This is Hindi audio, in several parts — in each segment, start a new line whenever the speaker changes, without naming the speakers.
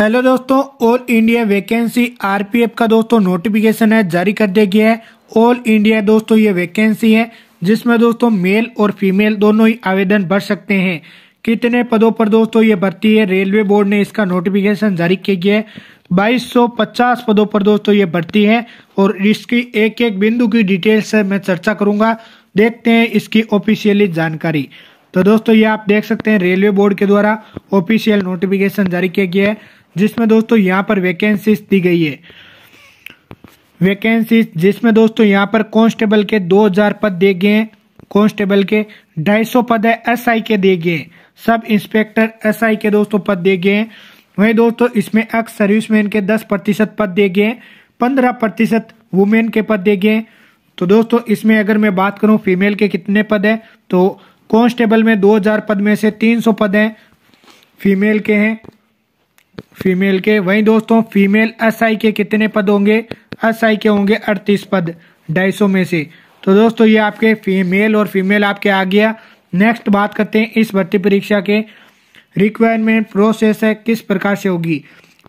हेलो दोस्तों ऑल इंडिया वैकेंसी आरपीएफ का दोस्तों नोटिफिकेशन है जारी कर दिया गया है ऑल इंडिया दोस्तों ये वैकेंसी है जिसमें दोस्तों मेल और फीमेल दोनों ही आवेदन भर सकते हैं कितने पदों पर दोस्तों ये भर्ती है रेलवे बोर्ड ने इसका नोटिफिकेशन जारी किया गया है 2250 पदों पर दोस्तों ये भर्ती है और इसकी एक एक बिंदु की डिटेल से मैं चर्चा करूंगा देखते हैं इसकी ऑफिशियली जानकारी तो दोस्तों ये आप देख सकते हैं रेलवे बोर्ड के द्वारा ऑफिशियल नोटिफिकेशन जारी किया गया है जिसमें दोस्तों यहाँ पर वैकेंसीज दी गई है वैकेंसीज जिसमें दोस्तों यहाँ पर कांस्टेबल के 2000 पद दिए गए हैं कांस्टेबल के 250 पद है एसआई के दिए गए सब इंस्पेक्टर एसआई के दोस्तों पद दिए गए हैं वहीं दोस्तों इसमें एक्स सर्विसमैन के 10 प्रतिशत पद दिए गए हैं पंद्रह प्रतिशत वुमेन के पद दिए गए तो दोस्तों इसमें अगर मैं बात करूं फीमेल के कितने पद हैं तो कॉन्स्टेबल में 2000 पद में से 300 पद हैं फीमेल के हैं फीमेल के वहीं दोस्तों फीमेल एसआई के कितने पद होंगे एसआई के होंगे अड़तीस पद ढाई सौ में से तो दोस्तों ये आपके फीमेल और फीमेल आपके आ गया नेक्स्ट बात करते हैं इस भर्ती परीक्षा के रिक्वायरमेंट प्रोसेस है किस प्रकार से होगी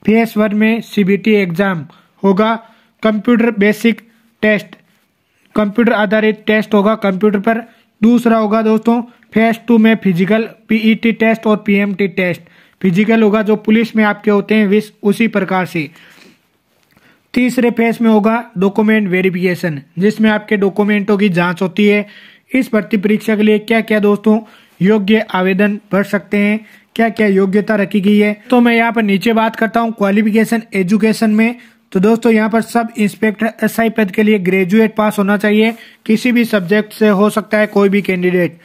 फेस वन में सीबीटी एग्जाम होगा कंप्यूटर बेसिक टेस्ट कंप्यूटर आधारित टेस्ट होगा कंप्यूटर पर दूसरा होगा दोस्तों फेस टू में फिजिकल पीईटी टेस्ट और पीएमटी टेस्ट फिजिकल होगा जो पुलिस में आपके होते हैं विश उसी प्रकार से तीसरे फेज में होगा डॉक्यूमेंट वेरिफिकेशन जिसमें आपके डॉक्यूमेंटों की जांच होती है इस भर्ती परीक्षा के लिए क्या क्या दोस्तों योग्य आवेदन भर सकते हैं क्या क्या योग्यता रखी गई है तो मैं यहाँ पर नीचे बात करता हूँ क्वालिफिकेशन एजुकेशन में तो दोस्तों यहाँ पर सब इंस्पेक्टर एस आई पद के लिए ग्रेजुएट पास होना चाहिए किसी भी सब्जेक्ट से हो सकता है कोई भी कैंडिडेट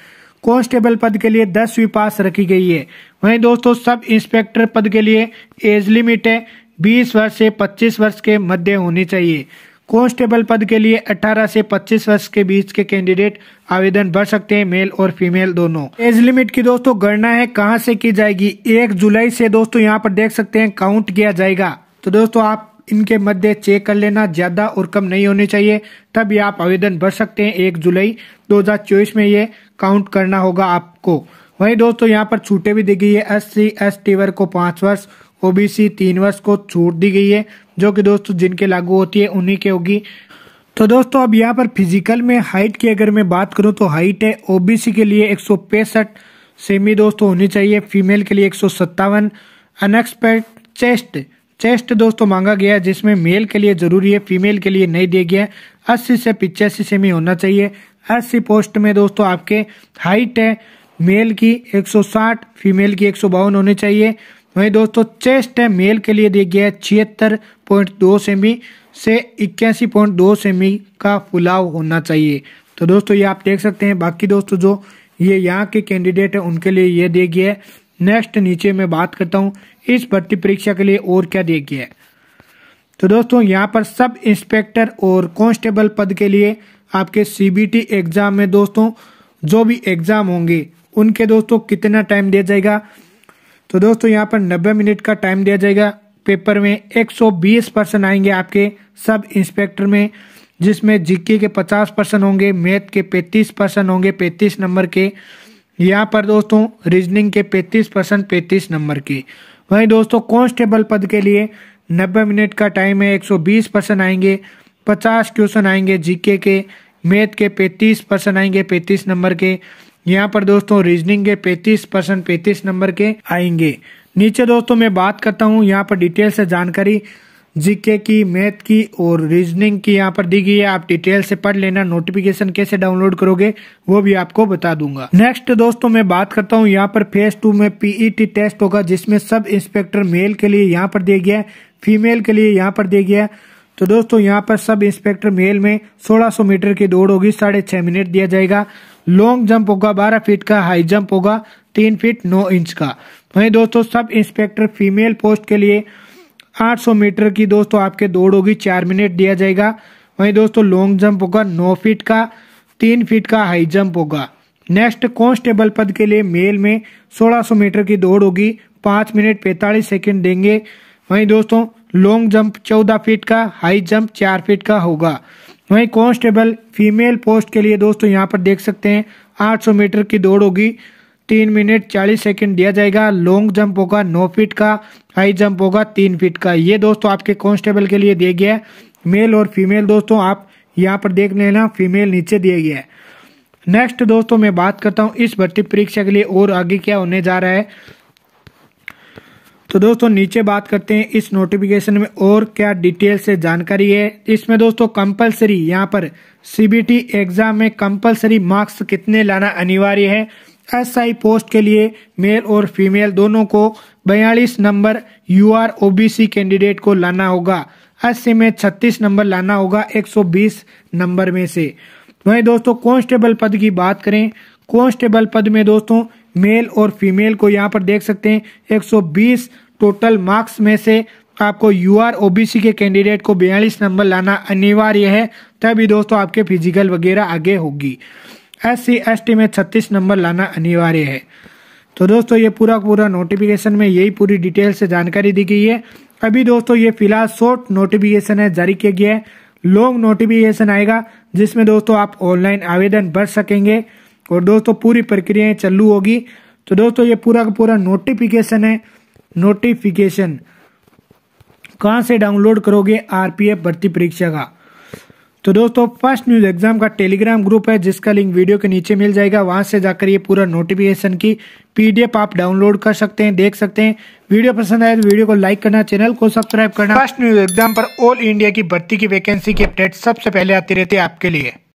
कॉन्स्टेबल पद के लिए दसवीं पास रखी गई है वहीं दोस्तों सब इंस्पेक्टर पद के लिए एज लिमिट है बीस वर्ष से पच्चीस वर्ष के मध्य होनी चाहिए कॉन्स्टेबल पद के लिए 18 से 25 वर्ष के बीच के कैंडिडेट आवेदन भर सकते हैं मेल और फीमेल दोनों एज लिमिट की दोस्तों गणना है कहां से की जाएगी एक जुलाई से दोस्तों यहां पर देख सकते हैं काउंट किया जाएगा तो दोस्तों आप इनके मध्य चेक कर लेना ज्यादा और कम नहीं होने चाहिए तब ये आप आवेदन भर सकते हैं एक जुलाई दो में ये काउंट करना होगा आपको वहीं दोस्तों यहाँ पर छूटे भी दी गई है एस सी एस टी वर्ग को पांच वर्ष ओबीसी तीन वर्ष को छूट दी गई है जो कि दोस्तों जिनके लागू होती है उन्हीं के होगी तो दोस्तों अब यहाँ पर फिजिकल में हाइट की अगर मैं बात करूँ तो हाइट है ओबीसी के लिए एक सौ पैंसठ सेमी दोस्तों होनी चाहिए फीमेल के लिए एक सौ सत्तावन अनएक्सपेक्ट चेस्ट चेस्ट दोस्तों मांगा गया है जिसमें मेल के लिए जरूरी है फीमेल के लिए नहीं दिया गया है अस्सी से पिचासी सेमी होना चाहिए अस्सी पोस्ट में दोस्तों आपके हाइट है मेल की 160 फीमेल की एक होने चाहिए वहीं दोस्तों चेस्ट है मेल के लिए दिया गया है छिहत्तर पॉइंट दो सेमी से इक्यासी पॉइंट दो सेमी का फुलाव होना चाहिए तो दोस्तों ये आप देख सकते हैं बाकी दोस्तों जो ये यहाँ के कैंडिडेट है उनके लिए ये दिया गया है नेक्स्ट नीचे मैं बात करता हूँ इस भर्ती परीक्षा के लिए और क्या दिया गया है तो दोस्तों यहाँ पर सब इंस्पेक्टर और कॉन्स्टेबल पद के लिए आपके सी एग्ज़ाम में दोस्तों जो भी एग्ज़ाम होंगे उनके दोस्तों कितना टाइम दिया जाएगा तो दोस्तों यहाँ पर 90 मिनट का टाइम दिया जाएगा पेपर में 120 परसेंट आएंगे आपके सब इंस्पेक्टर में जिसमें जीके के 50 परसेंट होंगे मैथ के 35 परसेंट होंगे 35 नंबर के यहाँ पर दोस्तों रीजनिंग के 35 परसेंट पैंतीस नंबर के वहीं दोस्तों कॉन्स्टेबल पद के लिए 90 मिनट का टाइम है 120 परसेंट आएंगे 50 क्वेश्चन आएंगे जीके के मैथ के पैंतीस परसेंट आएंगे 35 नंबर के यहाँ पर दोस्तों रीजनिंग के 35 परसेंट पैंतीस नंबर के आएंगे नीचे दोस्तों मैं बात करता हूँ यहाँ पर डिटेल से जानकारी जीके की मैथ की और रीजनिंग की यहाँ पर दी गई है आप डिटेल से पढ़ लेना नोटिफिकेशन कैसे डाउनलोड करोगे वो भी आपको बता दूंगा नेक्स्ट दोस्तों मैं बात करता हूँ यहाँ पर फेज टू में पीईटी टेस्ट e होगा जिसमें सब इंस्पेक्टर मेल के लिए यहाँ पर दिया गया फीमेल के लिए यहाँ पर दिया गया तो दोस्तों यहाँ पर सब इंस्पेक्टर मेल में 1600 मीटर की दौड़ होगी साढ़े छह मिनट दिया जाएगा लॉन्ग जंप होगा बारह फीट का हाई जंप होगा तीन फीट नौ इंच का वहीं दोस्तों सब इंस्पेक्टर फीमेल पोस्ट के लिए 800 मीटर की दोस्तों आपके दौड़ होगी चार मिनट दिया जाएगा वही दोस्तों लॉन्ग जंप होगा नौ फीट का तीन फीट का हाई जंप होगा नेक्स्ट कॉन्स्टेबल पद के लिए मेल में 1600 मीटर की दौड़ होगी पांच मिनट पैंतालीस सेकेंड देंगे वहीं दोस्तों लॉन्ग जंप चौदह फीट का हाई जंप चार फीट का होगा वहीं कांस्टेबल फीमेल पोस्ट के लिए दोस्तों यहाँ पर देख सकते हैं 800 मीटर की दौड़ होगी तीन मिनट चालीस सेकंड दिया जाएगा लॉन्ग जंप होगा नौ फीट का हाई जंप होगा तीन फीट का ये दोस्तों आपके कांस्टेबल के लिए दिया गया है मेल और फीमेल दोस्तों आप यहाँ पर देख लेना फीमेल नीचे दिया गया है नेक्स्ट दोस्तों मैं बात करता हूँ इस भर्ती परीक्षा के लिए और आगे क्या होने जा रहा है तो दोस्तों नीचे बात करते हैं इस नोटिफिकेशन में और क्या डिटेल से जानकारी है इसमें दोस्तों कंपलसरी यहाँ पर सीबीटी एग्जाम में कंपलसरी मार्क्स कितने लाना अनिवार्य है एसआई पोस्ट के लिए मेल और फीमेल दोनों को बयालीस number U R C candidate को लाना होगा सी में छत्तीस नंबर लाना होगा 120 नंबर में से वहीं दोस्तों कॉन्स्टेबल पद की बात करें कॉन्स्टेबल पद में दोस्तों मेल और फीमेल को यहाँ पर देख सकते हैं 120 टोटल मार्क्स में से आपको यू आर ओबीसी के कैंडिडेट को बयालीस नंबर लाना अनिवार्य है तभी दोस्तों आपके फिजिकल वगैरह आगे होगी एस सी एस टी में छत्तीस नंबर लाना अनिवार्य है तो दोस्तों ये पूरा पूरा नोटिफिकेशन में यही पूरी डिटेल से जानकारी दी गई है अभी दोस्तों ये फिलहाल शॉर्ट नोटिफिकेशन है जारी किया गया है लॉन्ग नोटिफिकेशन आएगा जिसमें दोस्तों आप ऑनलाइन आवेदन भर सकेंगे और दोस्तों पूरी प्रक्रियाएं चालू होगी तो दोस्तों ये पूरा का पूरा नोटिफिकेशन है नोटिफिकेशन कहाँ से डाउनलोड करोगे आरपीएफ भर्ती परीक्षा का तो दोस्तों फर्स्ट न्यूज एग्जाम का टेलीग्राम ग्रुप है जिसका लिंक वीडियो के नीचे मिल जाएगा वहां से जाकर ये पूरा नोटिफिकेशन की पीडीएफ आप डाउनलोड कर सकते हैं देख सकते हैं वीडियो पसंद आए तो वीडियो को लाइक करना चैनल को सब्सक्राइब करना फर्स्ट न्यूज एग्जाम पर ऑल इंडिया की भर्ती की वैकेंसी की अपडेट सबसे पहले आती रहती है आपके लिए